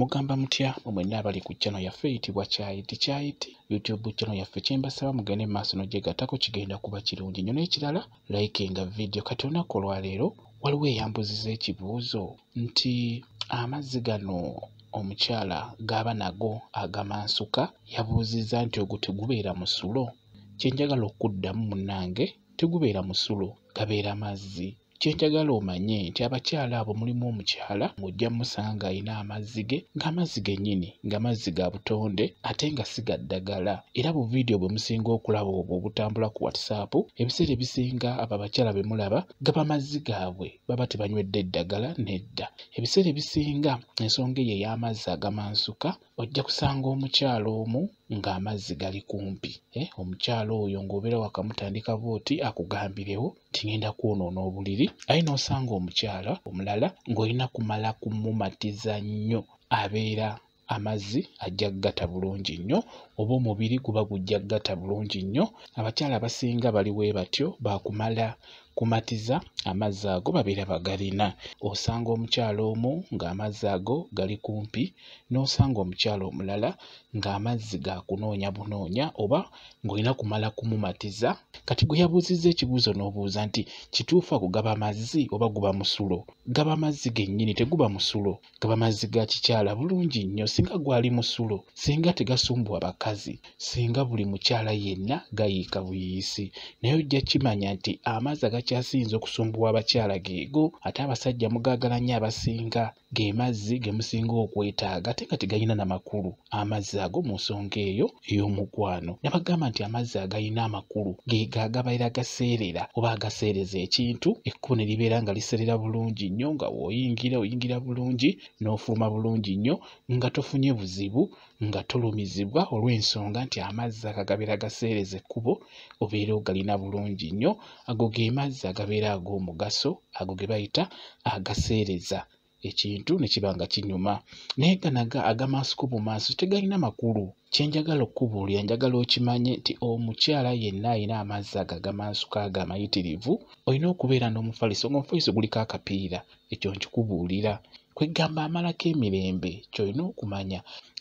mugamba mutya mwemwenna abali ku channel yaffe eyitibwa kyayiti kyayiti youtube channel yaffe kyembasaba mugende maaso nogyegatako kigenda kuba kirungi nyo n'ekirala likinga vidiyo kati olunaku olwaleero waliwo eyambuziza ekibuuzo nti amazzi gano omukyala gaba nago agamansuka yabuuziza nti ogwo tegubeera musulo kyenjagala okuddamu munange tegubeera musulo gabeera mazzi kyetagala omanye nti abakyala abo mulimu omukyala ng'ojja mmusanga ayina amazzi ge ng'amazzi gennyini nga mazzi ga butonde ate nga si gaddagala era bu vidiyo bwe musinga okulaba obwo obutambula ku whatsapp ebiseera ebisinga abo abakyala be mulaba gaba mazzi gaabwe baba tebanywedde eddagala nedda ebiseera ebisinga ensonga eyo ey'amazzi agamansuka ojja kusanga omukyala omu ng'amazzi gali kumpi eh? omukyala oyo ng'obeera wakamutandika bwoti akugambirewo tingenda kwonoona obuliri aye n'osanga omukyala omulala ng'olina kumala kumumatiza nnyo abeera amazzi ajja kugata bulungi nnyo oba omubiri guba gujja kugata bulungi nnyo abakyala abasinga baliwe batyo bakumala kumatiza amazzi ago babiraba galina osanga omukyalo omu ng'amazzi ago gali kumpi n'osanga omukyalo omulala ng'amazzi gakunoonya bunoonya oba ng'olina kumala kumumatiza kati gwe yabuuzizza ekibuuzo n'obuuza nti kituufu akugaba mazzi oba guba musulo gaba mazzi gennyini teguba musulo gaba mazzi ga kikyala bulungi nnyo singa gwali musulo singa tegasumbwa bakazi singa buli mukyala yenna gayiika buyiisi naye ojja kimanya nti amazzi aga akyasinze okusumbuwa abakyala geego ate abasajja mugaagala nnyo abasinga ge mazzi ge musinga okwetaaga ate nga tegalina namakulu amazzi ago mu nsonga eyo ey'omukwano nabagamba nti amazzi agalina amakulu geego agabaira gaseerera oba agaseereza ekintu ekkubo ne libeera nga liseerera bulungi nnyo nga woyingira oyingira bulungi n'ofuluma bulungi nnyo nga tofunye buzibu nga tolumizibwa olw'ensonga nti amazzi ago agabeera gaseereza ekkubo obeera ogalina bulungi nnyo ago ge mazzi agabeera ag'omugaso ago ge bayita agaseereza ekintu ne kiba nga kinyuma naye ganaga agamaasuko mu maaso tegalina makulu kyenjagala okkubuulira njagala okimanye nti omukyala yenna alina amazzi ago agamansuko ago amayitirivu olina okubeera n'omufaliso nga omufaliso guliko akapiira ekyo nkikubuulira kwegamba amalako emirembe kyolina okumanya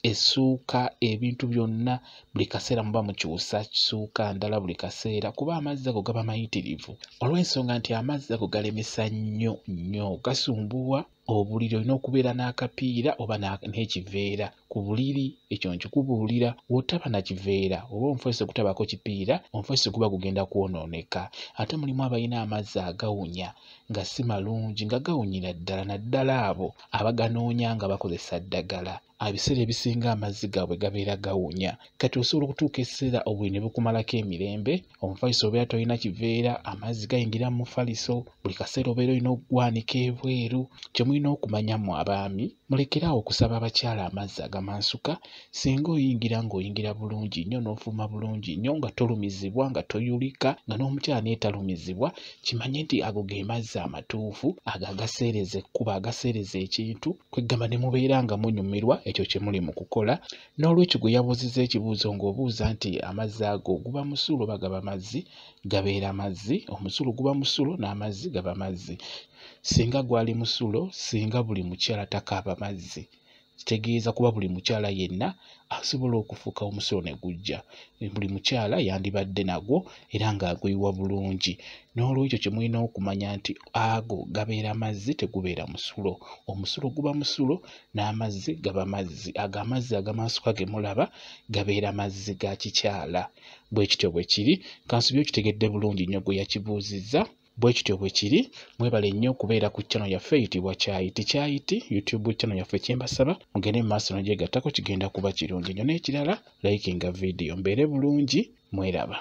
esuuka ebintu byonna buli kaseera muba mukyusa kisuuka ndala buli kaseera kuba amazzi ago gaba mayitirivu olw'ensonga nti amazzi ago galemesa nnyo nnyo gasumbuwa obuliri olina okubeera n'akapiira oba n'ekiveera ku buliri ekyo nkikubuulira wotaba na kiveera oba omufeesi gutabako kipiira omufeesi guba gugenda kwonooneka ate mulimu abalina amazzi agawunya nga si malungi nga gawunyira ddala naddala abo abaganoonya nga bakozesa ddagala abiseera ebisinga amazzi gaabwe gabeera gawunya kati osobola okutuuka ekiseera obuli ne bukumalako emirembe omufaliso obeera tolina kiveera amazzi gayingira mu mufaliso buli kaseera obeera olina okugwanika ebweru kyemulina okumanya mu abaami mulekeraawo okusaba abakyala amazzi aga kamansuka singa oyingira ng'oyingira bulungi nnyo n'ofuluma bulungi nnyo nga tolumizibwa nga toyulika nga n'omukyala naye talumizibwa kimanye nti ago ge mazzi amatuufu ago agaseereza ekkuba agaseereza ekintu kweggamba ne mubeera nga munyumirwa ekyo kye muli mu kukola n'olwekyo gwe yabuuziza ekibuuzo ng'obuuza nti amazzi ago guba musulo oba gaba mazzi gabeera mazzi omusulo guba musulo n'amazzi gaba mazzi singa gwali musulo singa buli mukyala takaaba mazzi kitegeeza kuba buli mukyala yenna asobola okufuuka omusolo ne gujja buli mukyala yandibadde nagwo era ng'agoyiwa bulungi n'olwekyo kyemulina okumanya nti ago gabeera mazzi tegubeera musulo omusulo guba musulo n'amazzi gaba mazzi ago amazzi agamaasuka ge mulaba gabeera mazzi ga kikyala bwe kityo bwe kiri kansubi okitegedde bulungi nnyo gwe yakibuuzizza bwe kityo bwe kiri mwebale nnyo okubeera ku channel yaffe eyitibwa kyayiti kyayiti youtube channel yaffe kyembasaba mugende mu maaso nogyegattako kigenda kuba kirungi nnyo n'ekirala likinga video mbeere bulungi mweraba